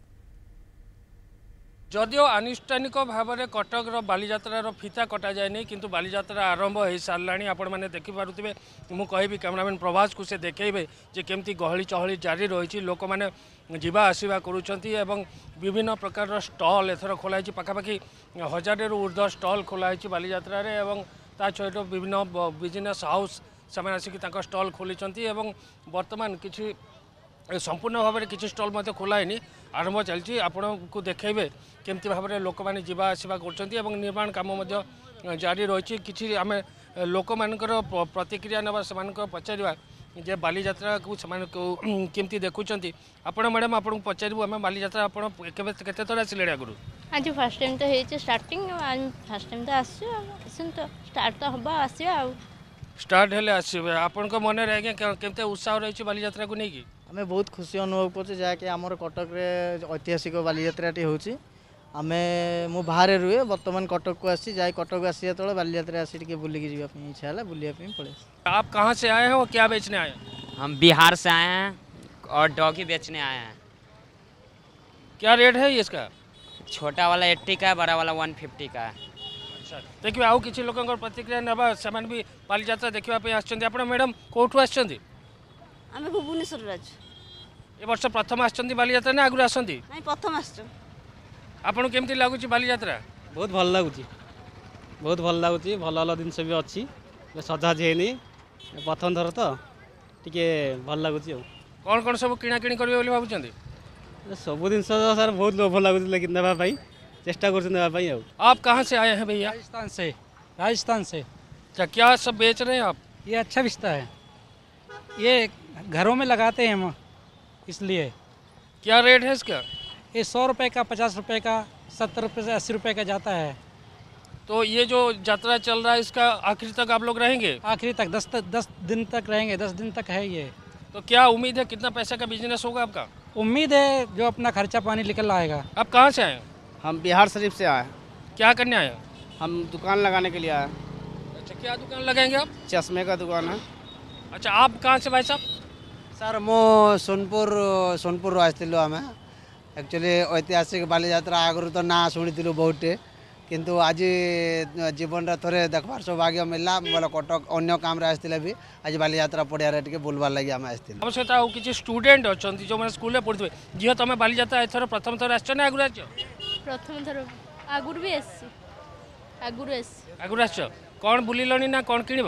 যদিও আনুষ্ঠানিক ভাবে কটকর বালিযাত্রার ফিতা কটা যায়নি কিন্তু বালিযাত্রা আরম্ভ হয়ে সারা আপনার দেখিপারে মু কবি ক্যামেরাম্যান প্রভাসকে সে দেখবে যে কেমতি গহলি চহলি জারি রয়েছে লোক মানে যা আসবা করছেন এবং বিভিন্ন প্রকার স্টল এথর খোলা হয়েছে পাখাপাখি হাজারের ঊর্ধ্ব স্টল খোলা হয়েছে বালিযাত্রার এবং তা সহিত বিভিন্ন বিজনেস হাউস সে আসি তাঁর স্টল খোলিছেন এবং বর্তমান কিছু সম্পূর্ণ ভাবে কিছু স্টল মধ্যে খোলা হয়নি আরম্ভ চলছে আপনার দেখবে কমিটি ভাবে লোক মানে যা আসা করছেন এবং নির্মাণ কাম জারি রয়েছে কিছু আমি লোক মানকর প্রতিক্রিয়া নেওয়া সে পচারা যে বাযাত্রা সে কমিটি দেখুছেন আপনার ম্যাডাম আপনার পচারু আমি বাযাত্রা আপনার কতথর আসলে আগুন আজ ফার্স্ট টাইম তো হয়েছে স্টার্টিং ফার্স্ট টাইম তো আসুন তো স্টার্ট তো হব আসবে স্টার্ট হলে আসবে আপনার মনে আজ্ঞা কেমন উৎসাহ রয়েছে বাযাত্রা নিয়ে आम बहुत खुशी अनुभव कर कटक ऐतिहासिक କଟକରେ ଐତିହାସିକ ବାଲିଯାତ୍ରାଟି ହେଉଛି ଆମେ ମୁଁ ବାହାରେ ରୁହେ ବର୍ତ୍ତମାନ କଟକକୁ ଆସିଛି ଯାଇ କଟକକୁ ଆସିବା ଯେତେବେଳେ ବାଲିଯାତ୍ରା ଆସି ଟିକେ ବୁଲିକି ଯିବା ପାଇଁ ଇଚ୍ଛା आप कहाँ से आए हैं और क्या बेचने आए हम बिहार से आए हैं और डॉगी बेचने आए हैं क्या रेट है इसका छोटा वाला एट्टी का है बड़ा वाला वन फिफ्टी का है अच्छा देखिए आउ किसी को प्रतिक्रिया ना से भी बाली जात्रा देखिबा पे मैडम कोठु आछन भुवनेश्वर राज वर्ष प्रथम आसीजात्रा ना आगे आसती प्रथम आसमी लगुच बात्रा बहुत भल लगुच बहुत भल लगुच भल भल जिनस भी अच्छी सजाजी है प्रथम थर तो टे भल लगुच कौन कौन सब किणाकि करेंगे भावुंत सब जिन सर बहुत लोभ लगुच लेकिन नापी चेस्टा कर आप कहाँ से आए हैं भैया राजस्थान से राजस्थान से अच्छा क्या सब बेच रहे हैं आप ये अच्छा बिस्ता है ये घरों में लगाते हैं हम इसलिए क्या रेट है इसका ये सौ रुपये का पचास रुपये का सत्तर रुपये से अस्सी रुपये का जाता है तो ये जो यात्रा चल रहा है इसका आखिर तक आप लोग रहेंगे आखिरी तक दस तक दस दिन तक रहेंगे दस दिन तक है ये तो क्या उम्मीद है कितना पैसा का बिजनेस होगा आपका उम्मीद है जो अपना खर्चा पानी निकल आएगा आप कहाँ से आए हम बिहार शरीफ से आए क्या करने आए हम दुकान लगाने के लिए आए अच्छा क्या दुकान लगाएंगे आप चश्मे का दुकान है अच्छा आप कहाँ से भाई साहब ସାର୍ ମୁଁ ସୋନପୁର ସୋନପୁରରୁ ଆସିଥିଲୁ ଆମେ ଆକ୍ଚୁଆଲି ଐତିହାସିକ ବାଲିଯାତ୍ରା ଆଗରୁ ତ ନାଁ ଶୁଣିଥିଲୁ ବହୁତଟେ କିନ୍ତୁ ଆଜି ଜୀବନରେ ଥରେ ଦେଖବାର ସୌଭାଗ୍ୟ ମିଳିଲା ବୋଲେ କଟକ ଅନ୍ୟ କାମରେ ଆସିଥିଲେ ବି ଆଜି ବାଲିଯାତ୍ରା ପଡ଼ିଆରେ ଟିକେ ବୁଲବାର ଲାଗି ଆମେ ଆସିଥିଲୁ ଆମ ସହିତ ଆଉ କିଛି ଷ୍ଟୁଡେଣ୍ଟ ଅଛନ୍ତି ଯେଉଁମାନେ ସ୍କୁଲରେ ପଢ଼ୁଥିବେ ଝିଅ ତୁମେ ବାଲିଯାତ୍ରା ଏଥର ପ୍ରଥମ ଥର ଆସିଛ ନା ଆଗରୁ ଆସିଛ ପ୍ରଥମ ଥର ଆଗରୁ ବି ଆସିଛି ଆଗରୁ ଆସିଛି ଆଗରୁ ଆସିଛ କ'ଣ ବୁଲିଲଣି ନା କ'ଣ କିଣିବ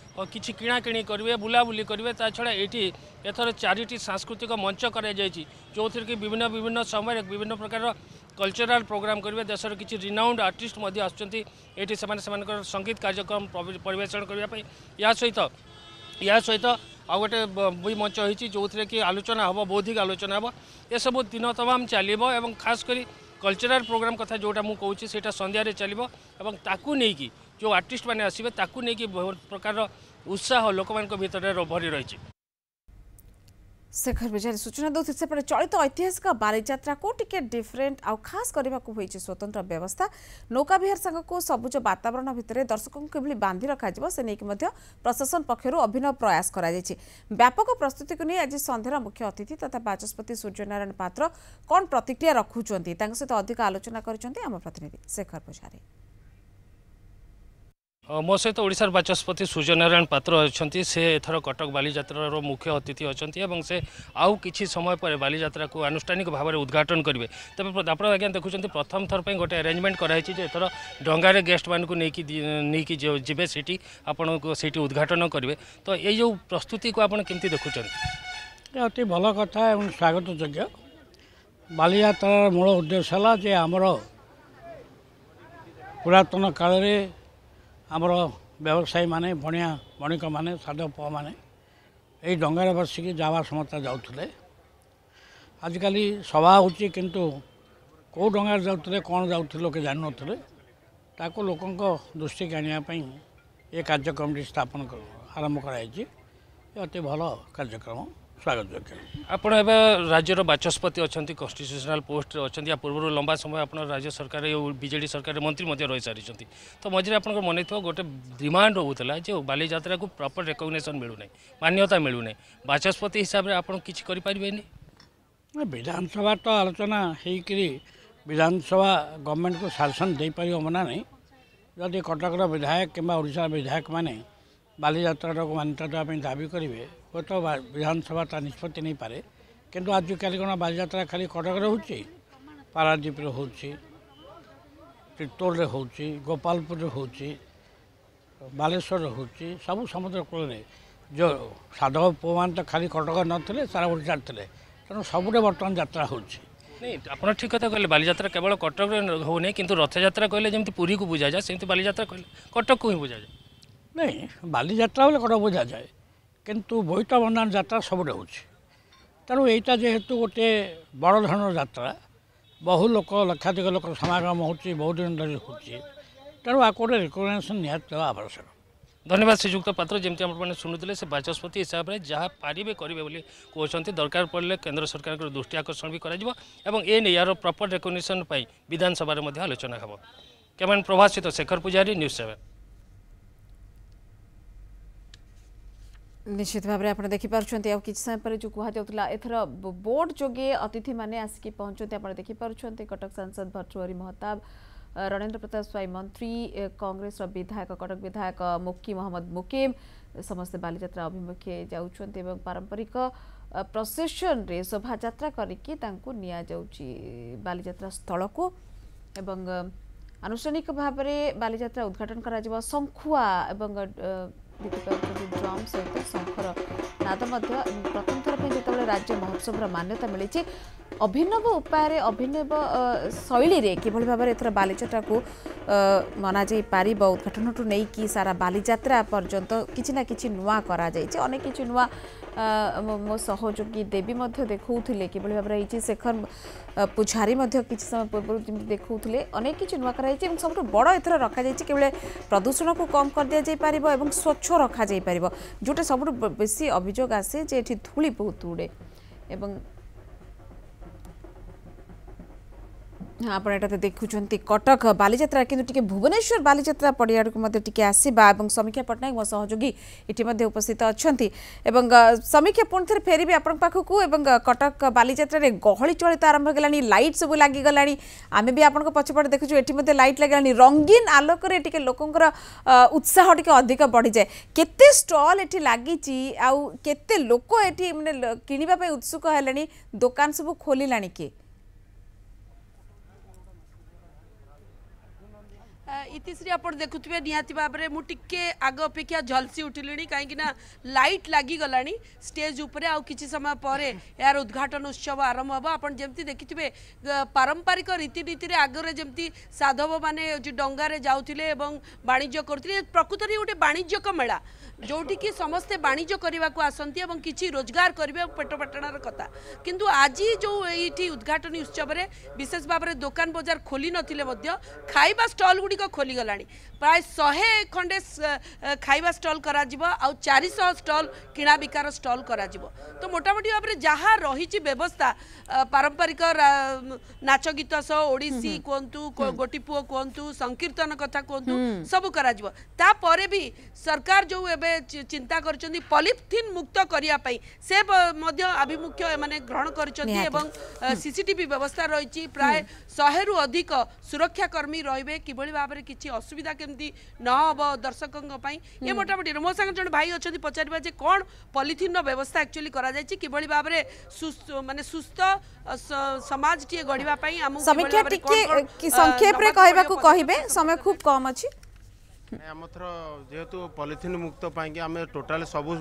କିଛି କିଣାକିଣି କରିବେ ବୁଲାବୁଲି କରିବେ ତା ଛଡ଼ା ଏଠି ଏଥର ଚାରିଟି ସାଂସ୍କୃତିକ ମଞ୍ଚ କରାଯାଇଛି ଯେଉଁଥିରେ କି ବିଭିନ୍ନ ବିଭିନ୍ନ ସମୟରେ ବିଭିନ୍ନ ପ୍ରକାରର କଲଚରାଲ ପ୍ରୋଗ୍ରାମ କରିବେ ଦେଶର କିଛି ରିନାଉଣ୍ଡ ଆର୍ଟିଷ୍ଟ ମଧ୍ୟ ଆସୁଛନ୍ତି ଏଠି ସେମାନେ ସେମାନଙ୍କର ସଙ୍ଗୀତ କାର୍ଯ୍ୟକ୍ରମ ପରିବେଷଣ କରିବା ପାଇଁ ଏହା ସହିତ ଏହା ସହିତ ଆଉ ଗୋଟେ ବି ମଞ୍ଚ ହୋଇଛି ଯେଉଁଥିରେ କି ଆଲୋଚନା ହେବ ବୌଦ୍ଧିକ ଆଲୋଚନା ହେବ ଏସବୁ ଦିନ ତମାମ ଚାଲିବ ଏବଂ ଖାସ୍ କରି କଲଚରାଲ ପ୍ରୋଗ୍ରାମ କଥା ଯେଉଁଟା ମୁଁ କହୁଛି ସେଇଟା ସନ୍ଧ୍ୟାରେ ଚାଲିବ ଏବଂ ତାକୁ ନେଇକି ଯେଉଁ ଆର୍ଟିଷ୍ଟମାନେ ଆସିବେ ତାକୁ ନେଇକି ବହୁତ ପ୍ରକାରର ଉତ୍ସାହ ଲୋକମାନଙ୍କ ଭିତରେ ଭରି ରହିଛି ଶେଖର ବିଜୟ ସୂଚନା ଦେଉଛି ସେପଟେ ଚଳିତ ଐତିହାସିକ ବାଲିଯାତ୍ରାକୁ ଟିକେ ଡିଫରେଣ୍ଟ ଆଉ ଖାସ୍ କରିବାକୁ ହୋଇଛି ସ୍ୱତନ୍ତ୍ର ବ୍ୟବସ୍ଥା ନୌକାବିହାର ସାଙ୍ଗକୁ ସବୁଜ ବାତାବରଣ ଭିତରେ ଦର୍ଶକଙ୍କୁ କିଭଳି ବାନ୍ଧି ରଖାଯିବ ସେ ନେଇକି ମଧ୍ୟ ପ୍ରଶାସନ ପକ୍ଷରୁ ଅଭିନବ ପ୍ରୟାସ କରାଯାଇଛି ବ୍ୟାପକ ପ୍ରସ୍ତୁତିକୁ ନେଇ ଆଜି ସନ୍ଧ୍ୟାର ମୁଖ୍ୟ ଅତିଥି ତଥା ବାଚସ୍ପତି ସୂର୍ଯ୍ୟନାରାୟଣ ପାତ୍ର କ'ଣ ପ୍ରତିକ୍ରିୟା ରଖୁଛନ୍ତି ତାଙ୍କ ସହିତ ଅଧିକ ଆଲୋଚନା କରିଛନ୍ତି ଆମ ପ୍ରତିନିଧି ଶେଖର ପୂଜାରୀ ମୋ ସହିତ ଓଡ଼ିଶାର ବାଚସ୍ପତି ସୂର୍ଯ୍ୟନାରାୟଣ ପାତ୍ର ଅଛନ୍ତି ସେ ଏଥର କଟକ ବାଲିଯାତ୍ରାର ମୁଖ୍ୟ ଅତିଥି ଅଛନ୍ତି ଏବଂ ସେ ଆଉ କିଛି ସମୟ ପରେ ବାଲିଯାତ୍ରାକୁ ଆନୁଷ୍ଠାନିକ ଭାବରେ ଉଦ୍ଘାଟନ କରିବେ ତେବେ ଆପଣ ଆଜ୍ଞା ଦେଖୁଛନ୍ତି ପ୍ରଥମ ଥର ପାଇଁ ଗୋଟେ ଆରେଞ୍ଜମେଣ୍ଟ କରାହେଇଛି ଯେ ଏଥର ଡଙ୍ଗାରେ ଗେଷ୍ଟମାନଙ୍କୁ ନେଇକି ନେଇକି ଯିବେ ସେଠି ଆପଣଙ୍କୁ ସେଇଠି ଉଦ୍ଘାଟନ କରିବେ ତ ଏଇ ଯେଉଁ ପ୍ରସ୍ତୁତିକୁ ଆପଣ କେମିତି ଦେଖୁଛନ୍ତି ଅତି ଭଲ କଥା ଏବଂ ସ୍ୱାଗତ ଯୋଗ୍ୟ ବାଲିଯାତ୍ରାର ମୂଳ ଉଦ୍ଦେଶ୍ୟ ହେଲା ଯେ ଆମର ପୁରାତନ କାଳରେ ଆମର ବ୍ୟବସାୟୀମାନେ ବଣିଆ ବଣିକମାନେ ସାଧ ପୁଅମାନେ ଏଇ ଡଙ୍ଗାରେ ବସିକି ଯାବା ସମସ୍ତେ ଯାଉଥିଲେ ଆଜିକାଲି ସଭା ହେଉଛି କିନ୍ତୁ କେଉଁ ଡଙ୍ଗାରେ ଯାଉଥିଲେ କ'ଣ ଯାଉଥିଲେ ଲୋକେ ଜାଣିନଥିଲେ ତାକୁ ଲୋକଙ୍କ ଦୃଷ୍ଟିକି ଆଣିବା ପାଇଁ ଏ କାର୍ଯ୍ୟକ୍ରମଟି ସ୍ଥାପନ ଆରମ୍ଭ କରାଯାଇଛି ଏ ଅତି ଭଲ କାର୍ଯ୍ୟକ୍ରମ ସ୍ୱାଗତ ଯୋଗ୍ୟ ଆପଣ ଏବେ ରାଜ୍ୟର ବାଚସ୍ପତି ଅଛନ୍ତି କନଷ୍ଟିଚ୍ୟୁସନାଲ ପୋଷ୍ଟରେ ଅଛନ୍ତି ୟା ପୂର୍ବରୁ ଲମ୍ବା ସମୟ ଆପଣ ରାଜ୍ୟ ସରକାର ବିଜେଡ଼ି ସରକାରରେ ମନ୍ତ୍ରୀ ମଧ୍ୟ ରହିସାରିଛନ୍ତି ତ ମଝିରେ ଆପଣଙ୍କର ମନେ ଥିବ ଗୋଟେ ଡିମାଣ୍ଡ ରହୁଥିଲା ଯେ ବାଲିଯାତ୍ରାକୁ ପ୍ରପର ରେକଗ୍ନେସନ୍ ମିଳୁନାହିଁ ମାନ୍ୟତା ମିଳୁନାହିଁ ବାଚସ୍ପତି ହିସାବରେ ଆପଣ କିଛି କରିପାରିବେନି ବିଧାନସଭା ତ ଆଲୋଚନା ହେଇକିରି ବିଧାନସଭା ଗଭର୍ଣ୍ଣମେଣ୍ଟକୁ ସାଂସନ୍ ଦେଇପାରିବ ମନା ନାହିଁ ଯଦି କଟକର ବିଧାୟକ କିମ୍ବା ଓଡ଼ିଶାର ବିଧାୟକମାନେ ବାଲିଯାତ୍ରାଟାକୁ ମାନ୍ୟତା ଦେବା ପାଇଁ ଦାବି କରିବେ হয়তো বিধানসভা তা নিষ্পত্তি নেইপারে কিন্তু আজকাল কোনো বালিযাত্রা খালি কটকরে হচ্ছে ପାରାଦ୍ୱୀପରେ ହେଉଛି ତିର୍ତ୍ତୋଲରେ ହେଉଛି ଗୋପାଳପୁରରେ ହେଉଛି ବାଲେଶ୍ୱରରେ ହେଉଛି ସବୁ ସମୁଦ୍ର କୂଳରେ ଯେଉଁ ସାଧବ ପୁଅମାନେ ତ ଖାଲି କଟକ ନଥିଲେ ସାରା ଓଡ଼ିଶାରେ ଥିଲେ ତେଣୁ ସବୁଠେ ବର୍ତ୍ତମାନ ଯାତ୍ରା ହେଉଛି ନାଇଁ ଆପଣ ଠିକ୍ କଥା କହିଲେ ବାଲିଯାତ୍ରା କେବଳ କଟକରେ ହେଉନି କିନ୍ତୁ ରଥଯାତ୍ରା କହିଲେ ଯେମିତି ପୁରୀକୁ ବୁଝାଯାଏ ସେମିତି ବାଲିଯାତ୍ରା କହିଲେ କଟକକୁ ହିଁ ବୁଝାଯାଏ ନାଇଁ ବାଲିଯାତ୍ରା ବୋଲେ କଟକ ବୁଝାଯାଏ କିନ୍ତୁ ବୋଇତ ବନ୍ଦାଣ ଯାତ୍ରା ସବୁରେ ହେଉଛି ତେଣୁ ଏଇଟା ଯେହେତୁ ଗୋଟେ ବଡ଼ ଧରଣର ଯାତ୍ରା ବହୁ ଲୋକ ଲକ୍ଷାଧିକ ଲୋକ ସମାଗମ ହେଉଛି ବହୁ ଦିନ ଧରି ହେଉଛି ତେଣୁ ଆକୁ ଗୋଟେ ରିକଗ୍ନାଇଜେସନ୍ ନିହାତି ଦେବା ଆବଶ୍ୟକ ধন্যবাদ শ্রীযুক্ত পাত্র যেমি আপনার শুণুলে সে বাচস্পতি হিসাবে যা পারিবে করবে বলে কুমার দরকার পড়লে কেন্দ্র সরকার দৃষ্টি আকর্ষণ বি করা এবং এ নিয়ে এর প্রপর রেকগনিশন বিধানসভার আলোচনা হব ক্যামেরাম্যান প্রভাসিত শেখর পূজারী নিউজ সেভেন निश्चित भाव में आप देखिपुं समय पर तो जो कहला एथर बोर्ड जोगे अतिथि मैंने आसिक पहुंचते आप देखिपुं कटक सांसद भर्तृहरी महताब रणेन्द्र प्रताप स्वाई मंत्री कंग्रेस विधायक कटक विधायक मुक्की महम्मद मुकिम समस्ते बालीजात्रा अभिमुखे जाऊँ पारंपरिक प्रसेसन शोभा करके स्थल को एवं भाव में बालीजात्रा उद्घाटन कर शंखुआ ଗୀତ କରୁଛନ୍ତି ଡ୍ରମ୍ ସହିତ ଶଙ୍ଖର ନାଦ ମଧ୍ୟ ପ୍ରଥମ ଥର ପାଇଁ ଯେତେବେଳେ ରାଜ୍ୟ ମହୋତ୍ସବର ମାନ୍ୟତା ମିଳିଛି অভিনব উপায়ে অভিনব শৈলী কিভাবে ভাবে এথর বালিযাত্রাকে মনাযাই পারিব উদ্ঘাটনঠু নেইকি সারা বালিযাত্রা পর্যন্ত কিছু না কিছু নূয়া করা যাই অনেক কিছু নূয়া মো সহযোগী দেবী মধ্য দেখাউলে কিভাবে ভাবে হয়েছে শেখর পূজারী মধ্য কিছু সময় পূর্বর যেমন দেখলে অনেক কিছু নূয়া করা হয়েছে এবং সবুঠু বড় এথর রখা যাই কেবল প্রদূষণকে কম করে দিয়া যাইপারিব এবং স্বচ্ছ রখা যাইপারিব যেটা সবুঠু বেশি অভিযোগ আসে যে এটি ধূলি বহুত উড়ে এবং ଆପଣ ଏଇଟା ତ ଦେଖୁଛନ୍ତି କଟକ ବାଲିଯାତ୍ରା କିନ୍ତୁ ଟିକେ ଭୁବନେଶ୍ୱର ବାଲିଯାତ୍ରା ପଡ଼ିଆକୁ ମଧ୍ୟ ଟିକେ ଆସିବା ଏବଂ ସମୀକ୍ଷା ପଟ୍ଟନାୟକ ମୋ ସହଯୋଗୀ ଏଠି ମଧ୍ୟ ଉପସ୍ଥିତ ଅଛନ୍ତି ଏବଂ ସମୀକ୍ଷା ପୁଣି ଥରେ ଫେରିବି ଆପଣଙ୍କ ପାଖକୁ ଏବଂ କଟକ ବାଲିଯାତ୍ରାରେ ଗହଳି ଚଳି ତ ଆରମ୍ଭ ହେଲାଣି ଲାଇଟ୍ ସବୁ ଲାଗିଗଲାଣି ଆମେ ବି ଆପଣଙ୍କ ପଛପଟେ ଦେଖୁଛୁ ଏଠି ମଧ୍ୟ ଲାଇଟ୍ ଲାଗିଲାଣି ରଙ୍ଗୀନ ଆଲୋକରେ ଟିକେ ଲୋକଙ୍କର ଉତ୍ସାହ ଟିକେ ଅଧିକ ବଢ଼ିଯାଏ କେତେ ଷ୍ଟଲ୍ ଏଠି ଲାଗିଛି ଆଉ କେତେ ଲୋକ ଏଠି ମାନେ କିଣିବା ପାଇଁ ଉତ୍ସୁକ ହେଲେଣି ଦୋକାନ ସବୁ ଖୋଲିଲାଣି କିଏ ଇତିଶ୍ରୀ ଆପଣ ଦେଖୁଥିବେ ନିହାତି ଭାବରେ ମୁଁ ଟିକେ ଆଗ ଅପେକ୍ଷା ଝଲସି ଉଠିଲିଣି କାହିଁକିନା ଲାଇଟ୍ ଲାଗିଗଲାଣି ଷ୍ଟେଜ୍ ଉପରେ ଆଉ କିଛି ସମୟ ପରେ ଏହାର ଉଦ୍ଘାଟନ ଉତ୍ସବ ଆରମ୍ଭ ହେବ ଆପଣ ଯେମିତି ଦେଖିଥିବେ ପାରମ୍ପରିକ ରୀତିନୀତିରେ ଆଗରେ ଯେମିତି ସାଧବମାନେ ହେଉଛି ଡଙ୍ଗାରେ ଯାଉଥିଲେ ଏବଂ ବାଣିଜ୍ୟ କରୁଥିଲେ ପ୍ରକୃତରେ ଗୋଟେ ବାଣିଜ୍ୟକ ମେଳା ଯେଉଁଠିକି ସମସ୍ତେ ବାଣିଜ୍ୟ କରିବାକୁ ଆସନ୍ତି ଏବଂ କିଛି ରୋଜଗାର କରିବେ ପେଟ ପାଟଣାର କଥା କିନ୍ତୁ ଆଜି ଯେଉଁ ଏଇଠି ଉଦ୍ଘାଟନୀ ଉତ୍ସବରେ ବିଶେଷ ଭାବରେ ଦୋକାନ ବଜାର ଖୋଲି ନଥିଲେ ମଧ୍ୟ ଖାଇବା ଷ୍ଟଲ୍ ଗୁଡ଼ିକ ଖୋଲିଗଲାଣି ପ୍ରାୟ ଶହେ ଖଣ୍ଡେ ଖାଇବା ଷ୍ଟଲ୍ କରାଯିବ ଆଉ ଚାରିଶହ ଷ୍ଟଲ୍ କିଣାବିକାର ଷ୍ଟଲ୍ କରାଯିବ ତ ମୋଟାମୋଟି ଭାବରେ ଯାହା ରହିଛି ବ୍ୟବସ୍ଥା ପାରମ୍ପରିକ ନାଚ ଗୀତ ସହ ଓଡ଼ିଶୀ କୁହନ୍ତୁ ଗୋଟିପୁଅ କୁହନ୍ତୁ ସଂକୀର୍ତ୍ତନ କଥା କୁହନ୍ତୁ ସବୁ କରାଯିବ ତାପରେ ବି ସରକାର ଯେଉଁ ଏବେ ଚିନ୍ତା କରିଛନ୍ତି ପଲିଥିନ୍ ମୁକ୍ତ କରିବା ପାଇଁ ସେ ମଧ୍ୟ ଆଭିମୁଖ୍ୟ ଏମାନେ ଗ୍ରହଣ କରିଛନ୍ତି ଏବଂ ସିସିଟିଭି ବ୍ୟବସ୍ଥା ରହିଛି ପ୍ରାୟ ଶହେରୁ ଅଧିକ ସୁରକ୍ଷାକର୍ମୀ ରହିବେ କିଭଳି ଭାବରେ କ୍ଷେତ୍ରରେ କିଛି ଅସୁବିଧା କେମିତି ନ ହେବ ଦର୍ଶକଙ୍କ ପାଇଁ ଏ ମୋଟାମୋଟି ମୋ ସାଙ୍ଗରେ ଜଣେ ଭାଇ ଅଛନ୍ତି ପଚାରିବା ଯେ କ'ଣ ପଲିଥିନ୍ର ବ୍ୟବସ୍ଥା ଆକ୍ଚୁଆଲି କରାଯାଇଛି କିଭଳି ଭାବରେ ମାନେ ସୁସ୍ଥ ସମାଜଟିଏ ଗଢ଼ିବା ପାଇଁ ଆମ ସମୀକ୍ଷା ଟିକେ ସଂକ୍ଷେପରେ କହିବାକୁ କହିବେ ସମୟ ଖୁବ କମ୍ ଅଛି ଆମ ଥର ଯେହେତୁ ପଲିଥିନ ମୁକ୍ତ ପାଇଁକି ଆମେ ଟୋଟାଲ ସବୁ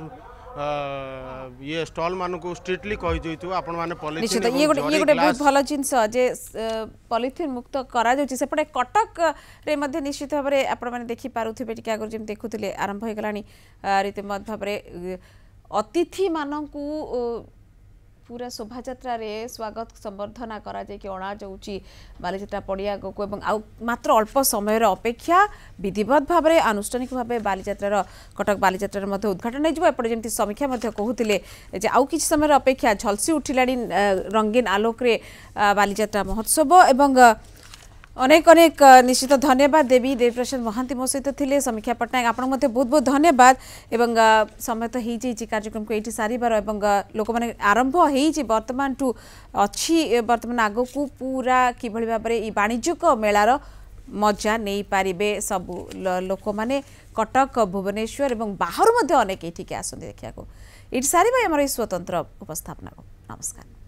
ଇଏ ଷ୍ଟଲ୍ ମାନଙ୍କୁ ଷ୍ଟ୍ରିକ୍ଟଲି କହିଦେଇଥିବ ଆପଣମାନେ ନିଶ୍ଚିତ ଇଏ ଗୋଟେ ଇଏ ଗୋଟେ ବହୁତ ଭଲ ଜିନିଷ ଯେ ପଲିଥିନ୍ ମୁକ୍ତ କରାଯାଉଛି ସେପଟେ କଟକରେ ମଧ୍ୟ ନିଶ୍ଚିତ ଭାବରେ ଆପଣମାନେ ଦେଖିପାରୁଥିବେ ଟିକେ ଆଗରୁ ଯେମିତି ଦେଖୁଥିଲେ ଆରମ୍ଭ ହୋଇଗଲାଣି ରୀତିମତ ଭାବରେ ଅତିଥିମାନଙ୍କୁ ପୁରା ଶୋଭାଯାତ୍ରାରେ ସ୍ୱାଗତ ସମ୍ବର୍ଦ୍ଧନା କରାଯାଇକି ଅଣାଯାଉଛି ବାଲିଯାତ୍ରା ପଡ଼ିଆ ଆଗକୁ ଏବଂ ଆଉ ମାତ୍ର ଅଳ୍ପ ସମୟର ଅପେକ୍ଷା ବିଧିବଦ୍ଧ ଭାବରେ ଆନୁଷ୍ଠାନିକ ଭାବେ ବାଲିଯାତ୍ରାର କଟକ ବାଲିଯାତ୍ରାର ମଧ୍ୟ ଉଦ୍ଘାଟନ ହୋଇଯିବ ଏପଟେ ଯେମିତି ସମୀକ୍ଷା ମଧ୍ୟ କହୁଥିଲେ ଯେ ଆଉ କିଛି ସମୟର ଅପେକ୍ଷା ଝଲସି ଉଠିଲାଣି ରଙ୍ଗୀନ ଆଲୋକରେ ବାଲିଯାତ୍ରା ମହୋତ୍ସବ ଏବଂ अनेक अनेक निश्चित धन्यवाद देवी महांती मो सहित थे समीक्षा पट्टनायक आउँदै बहुत बहुत धन्यवाद ए समेत को कार्यक्रमको एटि बार एवं लोक आरंभ हो बर्तमान ठु को पूरा किभरि भावी वाणिज्यिक मे मेलार मजा नहीं पारे सब लोक मैंने कटक भुवनेश्वर बाहर ए बास यहाँ आम स्वतन्त्र को नमस्कार